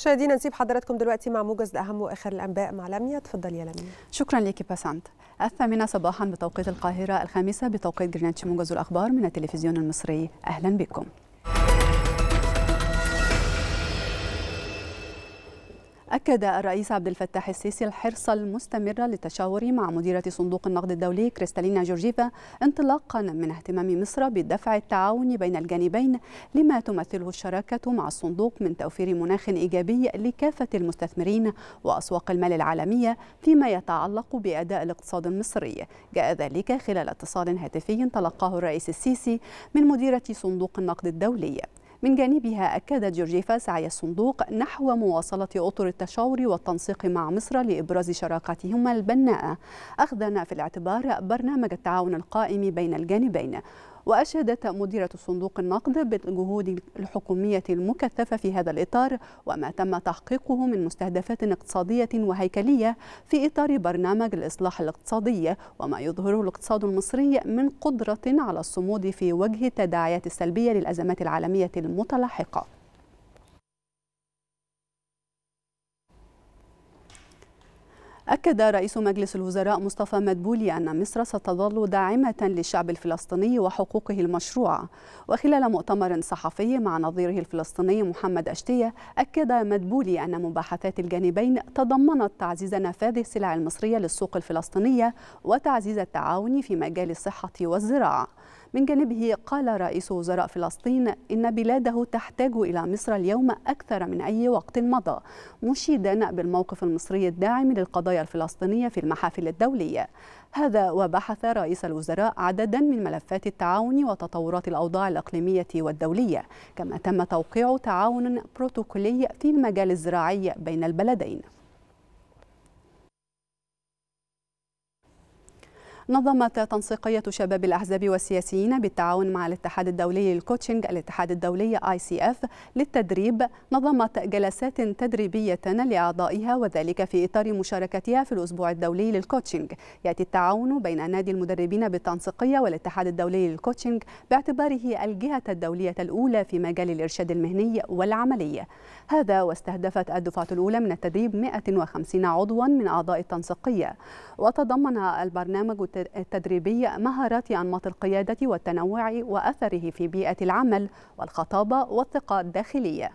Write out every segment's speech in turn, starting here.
مشاهدينا نسيب حضراتكم دلوقتي مع موجز الاهم واخر الانباء مع لميا تفضل يا لميا شكرا لك باسانت الثامنه صباحا بتوقيت القاهره الخامسه بتوقيت جرينتش موجز الاخبار من التلفزيون المصري اهلا بكم أكد الرئيس عبد الفتاح السيسي الحرص المستمر للتشاور مع مديرة صندوق النقد الدولي كريستالينا جورجيفا انطلاقا من اهتمام مصر بدفع التعاون بين الجانبين لما تمثله الشراكة مع الصندوق من توفير مناخ إيجابي لكافة المستثمرين وأسواق المال العالمية فيما يتعلق بأداء الاقتصاد المصري جاء ذلك خلال اتصال هاتفي تلقاه الرئيس السيسي من مديرة صندوق النقد الدولي من جانبها أكدت جورجيفا سعي الصندوق نحو مواصلة أطر التشاور والتنسيق مع مصر لإبراز شراكتهما البناءة أخذا في الاعتبار برنامج التعاون القائم بين الجانبين وأشادت مديرة صندوق النقد بالجهود الحكومية المكثفة في هذا الإطار وما تم تحقيقه من مستهدفات اقتصادية وهيكلية في إطار برنامج الإصلاح الاقتصادي وما يظهره الاقتصاد المصري من قدرة على الصمود في وجه التداعيات السلبية للأزمات العالمية المتلاحقة أكد رئيس مجلس الوزراء مصطفى مدبولي أن مصر ستظل داعمة للشعب الفلسطيني وحقوقه المشروعة وخلال مؤتمر صحفي مع نظيره الفلسطيني محمد أشتية أكد مدبولي أن مباحثات الجانبين تضمنت تعزيز نفاذ السلع المصرية للسوق الفلسطينية وتعزيز التعاون في مجال الصحة والزراعة من جانبه قال رئيس وزراء فلسطين إن بلاده تحتاج إلى مصر اليوم أكثر من أي وقت مضى مشيدا بالموقف المصري الداعم للقضايا الفلسطينية في المحافل الدولية هذا وبحث رئيس الوزراء عددا من ملفات التعاون وتطورات الأوضاع الإقليمية والدولية كما تم توقيع تعاون بروتوكولي في المجال الزراعي بين البلدين نظمت تنسيقية شباب الأحزاب والسياسيين بالتعاون مع الاتحاد الدولي للكوتشنج الاتحاد الدولي اي سي اف للتدريب نظمت جلسات تدريبية لأعضائها وذلك في إطار مشاركتها في الأسبوع الدولي للكوتشنج يأتي التعاون بين نادي المدربين بالتنسيقية والاتحاد الدولي للكوتشنج باعتباره الجهة الدولية الأولى في مجال الإرشاد المهني والعملي هذا واستهدفت الدفعة الأولى من التدريب 150 عضوا من أعضاء التنسيقية وتضمن البرنامج التدريب التدريبي مهارات أنماط القيادة والتنوع وأثره في بيئة العمل والخطابة والثقة الداخلية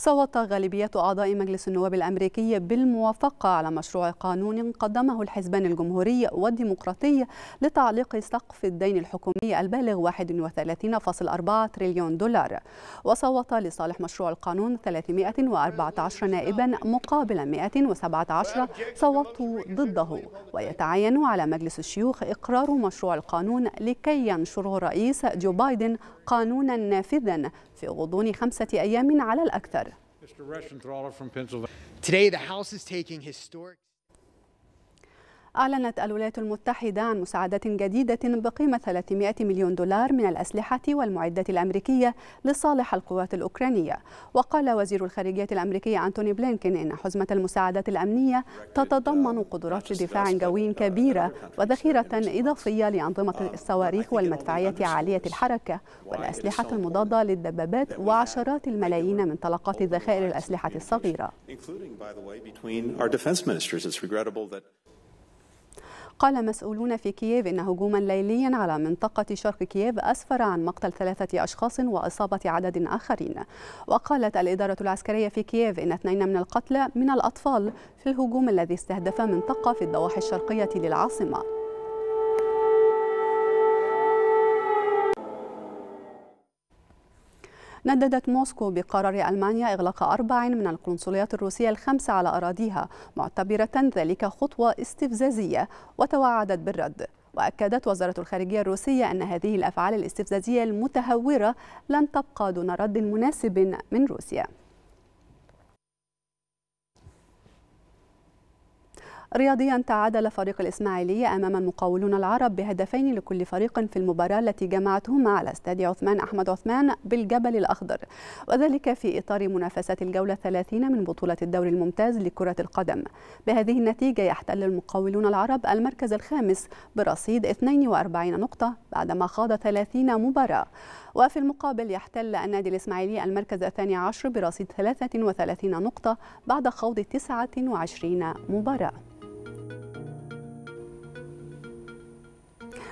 صوت غالبية أعضاء مجلس النواب الأمريكي بالموافقة على مشروع قانون قدمه الحزبان الجمهوري والديمقراطي لتعليق سقف الدين الحكومي البالغ 31.4 تريليون دولار وصوت لصالح مشروع القانون 314 نائبا مقابل 117 صوتوا ضده ويتعين على مجلس الشيوخ إقرار مشروع القانون لكي ينشره الرئيس جو بايدن قانونا نافذا في غضون خمسة أيام على الأكثر Mr. Reschenthaler from Pennsylvania. Today, the House is taking historic. أعلنت الولايات المتحدة عن مساعدة جديدة بقيمة 300 مليون دولار من الأسلحة والمعدات الأمريكية لصالح القوات الأوكرانية وقال وزير الخارجية الأمريكي أنتوني بلينكين إن حزمة المساعدات الأمنية تتضمن قدرات دفاع جوي كبيرة وذخيرة إضافية لأنظمة الصواريخ والمدفعية عالية الحركة والأسلحة المضادة للدبابات وعشرات الملايين من طلقات ذخائر الأسلحة الصغيرة قال مسؤولون في كييف إن هجوما ليليا على منطقة شرق كييف أسفر عن مقتل ثلاثة أشخاص وإصابة عدد آخرين وقالت الإدارة العسكرية في كييف إن اثنين من القتلى من الأطفال في الهجوم الذي استهدف منطقة في الضواحي الشرقية للعاصمة نددت موسكو بقرار ألمانيا إغلاق أربع من القنصليات الروسية الخمسة على أراضيها معتبرة ذلك خطوة استفزازية وتوعدت بالرد وأكدت وزارة الخارجية الروسية أن هذه الأفعال الاستفزازية المتهورة لن تبقى دون رد مناسب من روسيا رياضيا تعادل فريق الإسماعيلية أمام المقاولون العرب بهدفين لكل فريق في المباراة التي جمعتهما على استاد عثمان أحمد عثمان بالجبل الأخضر وذلك في إطار منافسات الجولة الثلاثين من بطولة الدوري الممتاز لكرة القدم بهذه النتيجة يحتل المقاولون العرب المركز الخامس برصيد 42 نقطة بعدما خاض 30 مباراة وفي المقابل يحتل النادي الإسماعيلي المركز الثاني عشر برصيد 33 نقطة بعد خوض 29 مباراة